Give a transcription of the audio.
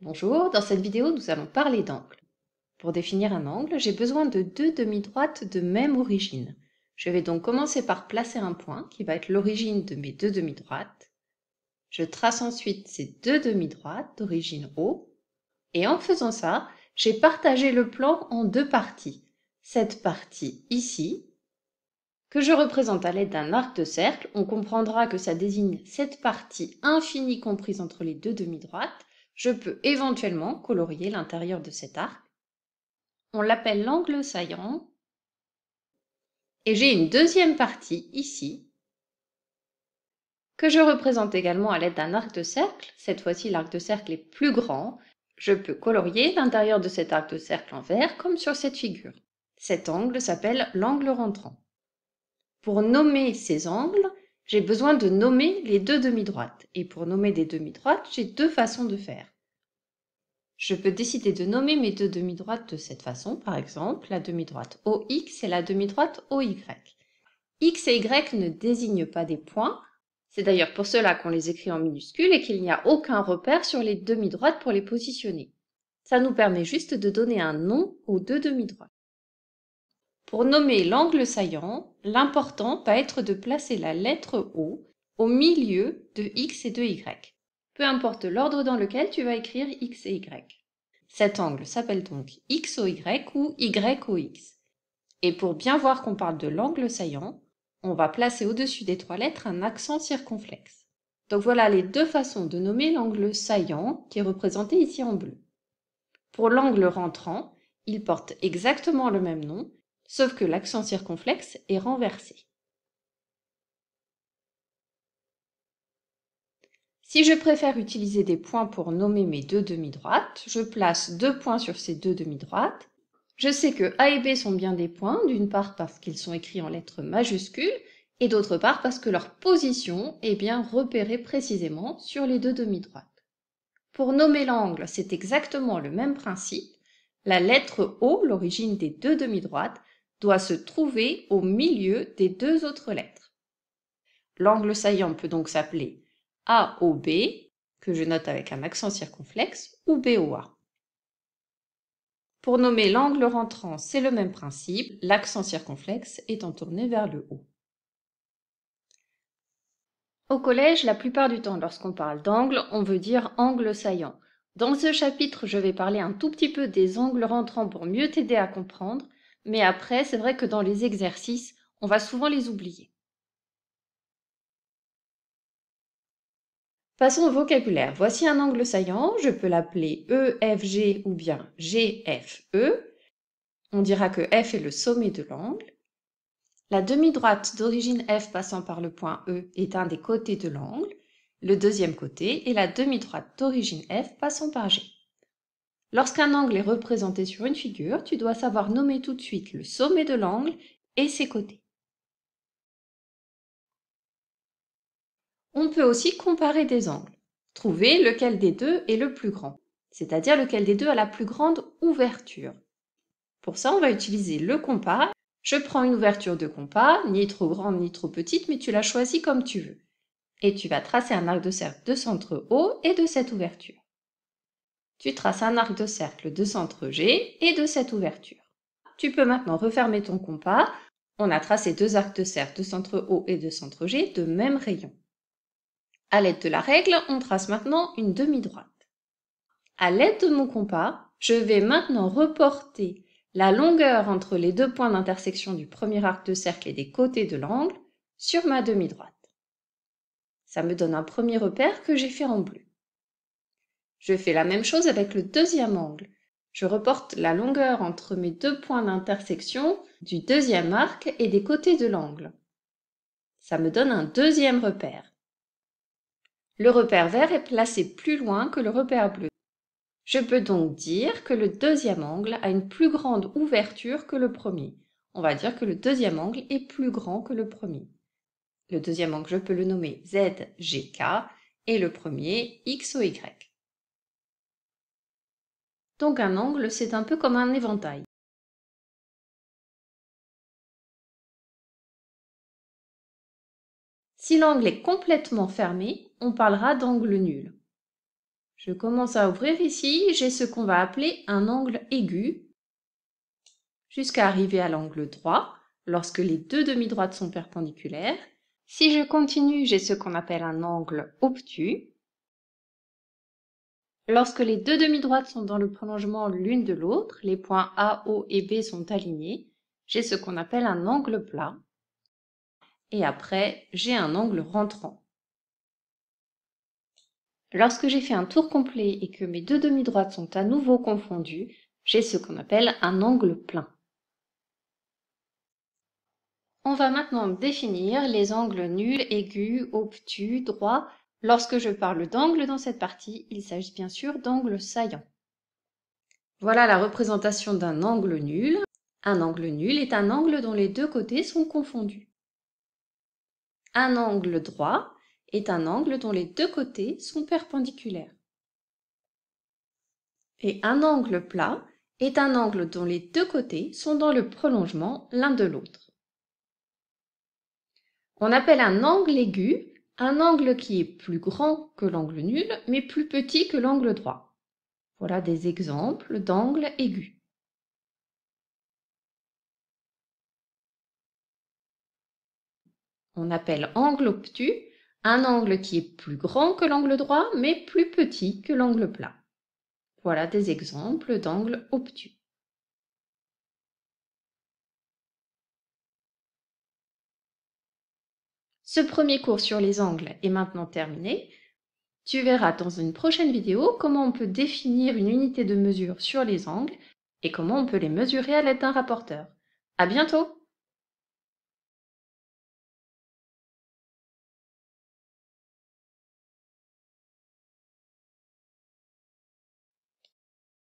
Bonjour, dans cette vidéo nous allons parler d'angle. Pour définir un angle, j'ai besoin de deux demi-droites de même origine. Je vais donc commencer par placer un point qui va être l'origine de mes deux demi-droites. Je trace ensuite ces deux demi-droites d'origine O. Et en faisant ça, j'ai partagé le plan en deux parties. Cette partie ici, que je représente à l'aide d'un arc de cercle, on comprendra que ça désigne cette partie infinie comprise entre les deux demi-droites, je peux éventuellement colorier l'intérieur de cet arc. On l'appelle l'angle saillant. Et j'ai une deuxième partie ici, que je représente également à l'aide d'un arc de cercle. Cette fois-ci, l'arc de cercle est plus grand. Je peux colorier l'intérieur de cet arc de cercle en vert, comme sur cette figure. Cet angle s'appelle l'angle rentrant. Pour nommer ces angles, j'ai besoin de nommer les deux demi-droites. Et pour nommer des demi-droites, j'ai deux façons de faire. Je peux décider de nommer mes deux demi-droites de cette façon, par exemple, la demi-droite OX et la demi-droite OY. X et Y ne désignent pas des points, c'est d'ailleurs pour cela qu'on les écrit en minuscules et qu'il n'y a aucun repère sur les demi-droites pour les positionner. Ça nous permet juste de donner un nom aux deux demi-droites. Pour nommer l'angle saillant, l'important va être de placer la lettre O au milieu de X et de Y peu importe l'ordre dans lequel tu vas écrire x et y. Cet angle s'appelle donc XOY ou x. Et pour bien voir qu'on parle de l'angle saillant, on va placer au-dessus des trois lettres un accent circonflexe. Donc voilà les deux façons de nommer l'angle saillant qui est représenté ici en bleu. Pour l'angle rentrant, il porte exactement le même nom, sauf que l'accent circonflexe est renversé. Si je préfère utiliser des points pour nommer mes deux demi-droites, je place deux points sur ces deux demi-droites. Je sais que A et B sont bien des points, d'une part parce qu'ils sont écrits en lettres majuscules, et d'autre part parce que leur position est bien repérée précisément sur les deux demi-droites. Pour nommer l'angle, c'est exactement le même principe. La lettre O, l'origine des deux demi-droites, doit se trouver au milieu des deux autres lettres. L'angle saillant peut donc s'appeler a au B, que je note avec un accent circonflexe, ou B au A. Pour nommer l'angle rentrant, c'est le même principe, l'accent circonflexe étant tourné vers le haut. Au collège, la plupart du temps, lorsqu'on parle d'angle, on veut dire angle saillant. Dans ce chapitre, je vais parler un tout petit peu des angles rentrants pour mieux t'aider à comprendre, mais après, c'est vrai que dans les exercices, on va souvent les oublier. Passons au vocabulaire. Voici un angle saillant, je peux l'appeler EFG ou bien GFE. On dira que F est le sommet de l'angle. La demi-droite d'origine F passant par le point E est un des côtés de l'angle, le deuxième côté, est la demi-droite d'origine F passant par G. Lorsqu'un angle est représenté sur une figure, tu dois savoir nommer tout de suite le sommet de l'angle et ses côtés. On peut aussi comparer des angles. Trouver lequel des deux est le plus grand, c'est-à-dire lequel des deux a la plus grande ouverture. Pour ça, on va utiliser le compas. Je prends une ouverture de compas, ni trop grande ni trop petite, mais tu la choisis comme tu veux. Et tu vas tracer un arc de cercle de centre O et de cette ouverture. Tu traces un arc de cercle de centre G et de cette ouverture. Tu peux maintenant refermer ton compas. On a tracé deux arcs de cercle de centre O et de centre G de même rayon. À l'aide de la règle, on trace maintenant une demi-droite. À l'aide de mon compas, je vais maintenant reporter la longueur entre les deux points d'intersection du premier arc de cercle et des côtés de l'angle sur ma demi-droite. Ça me donne un premier repère que j'ai fait en bleu. Je fais la même chose avec le deuxième angle. Je reporte la longueur entre mes deux points d'intersection du deuxième arc et des côtés de l'angle. Ça me donne un deuxième repère. Le repère vert est placé plus loin que le repère bleu. Je peux donc dire que le deuxième angle a une plus grande ouverture que le premier. On va dire que le deuxième angle est plus grand que le premier. Le deuxième angle, je peux le nommer ZGK et le premier XOY. Donc un angle, c'est un peu comme un éventail. Si l'angle est complètement fermé, on parlera d'angle nul. Je commence à ouvrir ici, j'ai ce qu'on va appeler un angle aigu, jusqu'à arriver à l'angle droit, lorsque les deux demi-droites sont perpendiculaires. Si je continue, j'ai ce qu'on appelle un angle obtus. Lorsque les deux demi-droites sont dans le prolongement l'une de l'autre, les points A, O et B sont alignés, j'ai ce qu'on appelle un angle plat et après j'ai un angle rentrant. Lorsque j'ai fait un tour complet et que mes deux demi-droites sont à nouveau confondues, j'ai ce qu'on appelle un angle plein. On va maintenant définir les angles nuls, aigus, obtus, droits. Lorsque je parle d'angle dans cette partie, il s'agit bien sûr d'angles saillants. Voilà la représentation d'un angle nul. Un angle nul est un angle dont les deux côtés sont confondus. Un angle droit est un angle dont les deux côtés sont perpendiculaires. Et un angle plat est un angle dont les deux côtés sont dans le prolongement l'un de l'autre. On appelle un angle aigu un angle qui est plus grand que l'angle nul, mais plus petit que l'angle droit. Voilà des exemples d'angles aigus. On appelle angle obtus un angle qui est plus grand que l'angle droit, mais plus petit que l'angle plat. Voilà des exemples d'angles obtus. Ce premier cours sur les angles est maintenant terminé. Tu verras dans une prochaine vidéo comment on peut définir une unité de mesure sur les angles et comment on peut les mesurer à l'aide d'un rapporteur. À bientôt